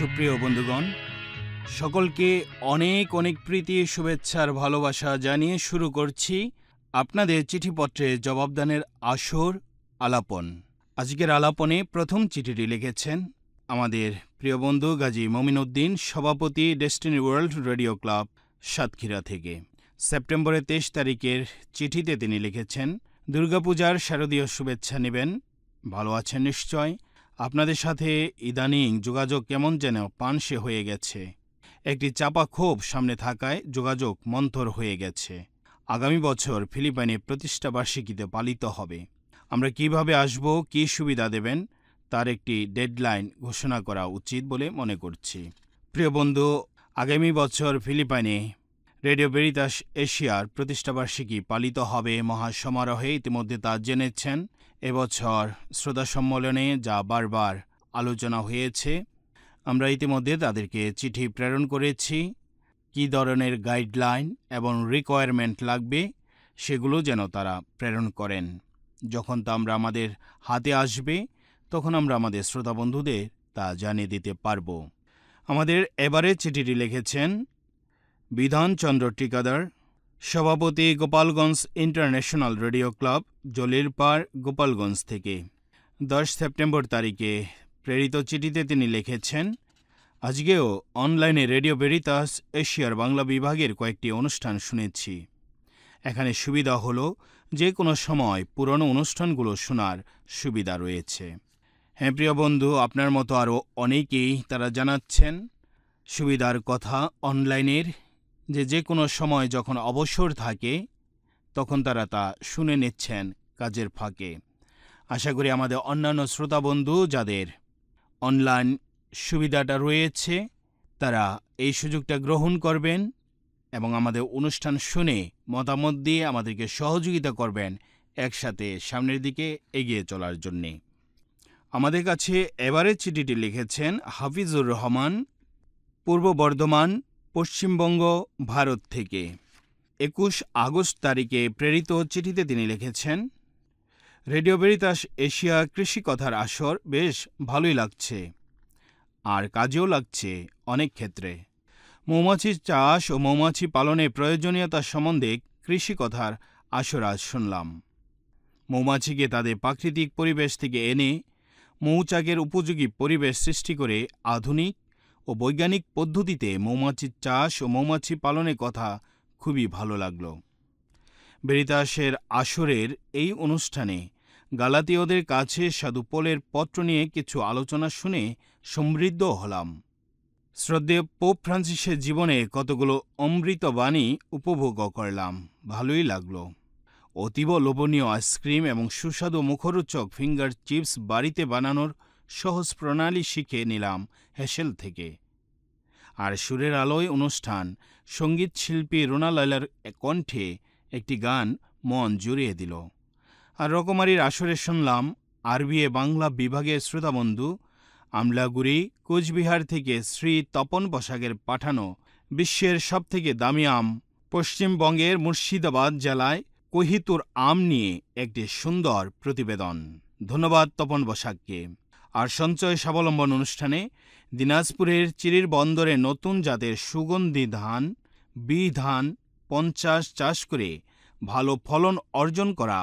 সুপ্রিয় বন্ধুগণ সকলকে অনেক অনেক প্রীতি শুভেচ্ছার ভালোবাসা জানিয়ে শুরু করছি আপনাদের চিঠিপত্রে জবাবদানের আসর আলাপন আজকের আলাপনে প্রথম চিঠিটি লিখেছেন আমাদের প্রিয় বন্ধু গাজী মমিন উদ্দিন সভাপতি destiny world radio club Satkhira থেকে সেপ্টেম্বরের তেইশ তারিখের চিঠিতে তিনি লিখেছেন দুর্গাপূজার শারদীয় শুভেচ্ছা নেবেন ভালো আছেন নিশ্চয় আপনাদের সাথে ইদানিং যোগাযোগ কেমন যেন পানসে হয়ে গেছে একটি চাপা ক্ষোভ সামনে থাকায় যোগাযোগ মন্থর হয়ে গেছে আগামী বছর ফিলিপাইনে প্রতিষ্ঠাবার্ষিকীতে পালিত হবে আমরা কিভাবে আসব কি সুবিধা দেবেন তার একটি ডেডলাইন ঘোষণা করা উচিত বলে মনে করছি প্রিয় বন্ধু আগামী বছর ফিলিপাইনে রেডিও বেরিতাস এশিয়ার প্রতিষ্ঠাবার্ষিকী পালিত হবে মহাসমারোহে ইতিমধ্যে তা জেনেছেন এবছর শ্রোতা সম্মেলনে যা বারবার আলোচনা হয়েছে আমরা ইতিমধ্যে তাদেরকে চিঠি প্রেরণ করেছি কি ধরনের গাইডলাইন এবং রিকোয়ারমেন্ট লাগবে সেগুলো যেন তারা প্রেরণ করেন যখন তা আমরা আমাদের হাতে আসবে তখন আমরা আমাদের শ্রোতা বন্ধুদের তা জানিয়ে দিতে পারব আমাদের এবারে চিঠিটি লিখেছেন বিধানচন্দ্র টিকাদার সভাপতি Gopalganj international radio club Jalirpar Gopalganj থেকে দশ সেপ্টেম্বর তারিখে প্রেরিত চিঠিতে তিনি লিখেছেন আজকেও অনলাইনে রেডিও বেরিতাস এশিয়ার বাংলা বিভাগের কয়েকটি অনুষ্ঠান শুনেছি এখানে সুবিধা হল যে কোনো সময় পুরনো অনুষ্ঠানগুলো শোনার সুবিধা রয়েছে হ্যাঁ প্রিয় বন্ধু আপনার মতো আরও অনেকেই তারা জানাচ্ছেন সুবিধার কথা অনলাইনের যে যে কোনো সময় যখন অবসর থাকে তখন তারা তা শুনে নিচ্ছেন কাজের ফাঁকে আশা করি আমাদের অন্যান্য শ্রোতাবন্ধু যাদের অনলাইন সুবিধাটা রয়েছে তারা এই সুযোগটা গ্রহণ করবেন এবং আমাদের অনুষ্ঠান শুনে মতামত দিয়ে আমাদেরকে সহযোগিতা করবেন একসাথে সামনের দিকে এগিয়ে চলার জন্যে আমাদের কাছে এবারের চিঠিটি লিখেছেন হাফিজুর রহমান পূর্ব বর্ধমান পশ্চিমবঙ্গ ভারত থেকে একুশ আগস্ট তারিখে প্রেরিত চিঠিতে তিনি লিখেছেন রেডিও বেরিতাস এশিয়া কৃষি কথার আসর বেশ ভালোই লাগছে আর কাজেও লাগছে অনেক ক্ষেত্রে মৌমাছি চাষ ও মৌমাছি পালনে প্রয়োজনীয়তা সম্বন্ধে কৃষি কথার আসর আজ শুনলাম মৌমাছিকে তাদের প্রাকৃতিক পরিবেশ থেকে এনে মৌচাকের উপযোগী পরিবেশ সৃষ্টি করে আধুনিক ও বৈজ্ঞানিক পদ্ধতিতে মৌমাছির চাষ ও মৌমাছি পালনের কথা খুবই ভালো লাগল বেরিতাসের আসরের এই অনুষ্ঠানে গালাতীয়দের কাছে সাধুপলের পত্র নিয়ে কিছু আলোচনা শুনে সমৃদ্ধ হলাম শ্রদ্ধে পোপ ফ্রান্সিসের জীবনে কতগুলো অমৃতবাণী উপভোগ করলাম ভালোই লাগল অতীব লোভনীয় আইসক্রিম এবং সুস্বাদু মুখরোচক ফিঙ্গার চিপস বাড়িতে বানানোর সহজ প্রণালী শিখে নিলাম হেসেল থেকে আর সুরের আলোয় অনুষ্ঠান সঙ্গীত শিল্পী রোনা লাইলার কণ্ঠে একটি গান মন জুড়িয়ে দিল আর রকমারির আসরে শুনলাম আরবিএ বাংলা বিভাগের শ্রোতাবন্ধু আমলাগুড়ি কোচবিহার থেকে শ্রী তপন পোশাকের পাঠানো বিশ্বের সবথেকে দামি আম পশ্চিমবঙ্গের মুর্শিদাবাদ জেলায় কহিতুর আম নিয়ে একটি সুন্দর প্রতিবেদন ধন্যবাদ তপন বসাককে আর সঞ্চয় স্বাবলম্বন অনুষ্ঠানে দিনাজপুরের চিরির বন্দরে নতুন জাতের সুগন্ধি ধান বি ধান পঞ্চাশ চাষ করে ভালো ফলন অর্জন করা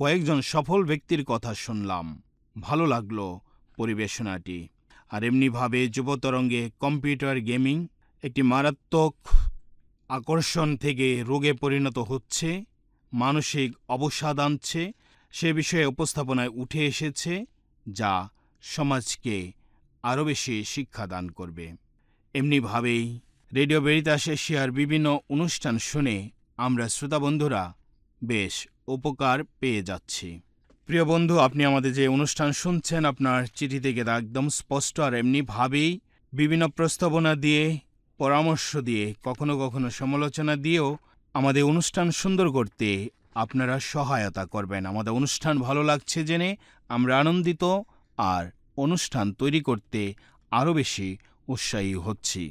কয়েকজন সফল ব্যক্তির কথা শুনলাম ভালো লাগল পরিবেশনাটি আর এমনিভাবে যুবতরঙ্গে কম্পিউটার গেমিং একটি মারাত্মক আকর্ষণ থেকে রোগে পরিণত হচ্ছে মানসিক অবসাদ আনছে সে বিষয়ে উপস্থাপনায় উঠে এসেছে যা সমাজকে আরও বেশি শিক্ষাদান করবে এমনিভাবেই রেডিও বেরিতাস এশিয়ার বিভিন্ন অনুষ্ঠান শুনে আমরা শ্রোতাবন্ধুরা বেশ উপকার পেয়ে যাচ্ছি প্রিয় বন্ধু আপনি আমাদের যে অনুষ্ঠান শুনছেন আপনার চিঠি থেকে তা একদম স্পষ্ট আর এমনিভাবেই বিভিন্ন প্রস্তাবনা দিয়ে পরামর্শ দিয়ে কখনো কখনো সমালোচনা দিয়েও আমাদের অনুষ্ঠান সুন্দর করতে আপনারা সহায়তা করবেন আমাদের অনুষ্ঠান ভালো লাগছে জেনে আমরা আনন্দিত আর অনুষ্ঠান তৈরি করতে আরও বেশি উৎসাহী হচ্ছি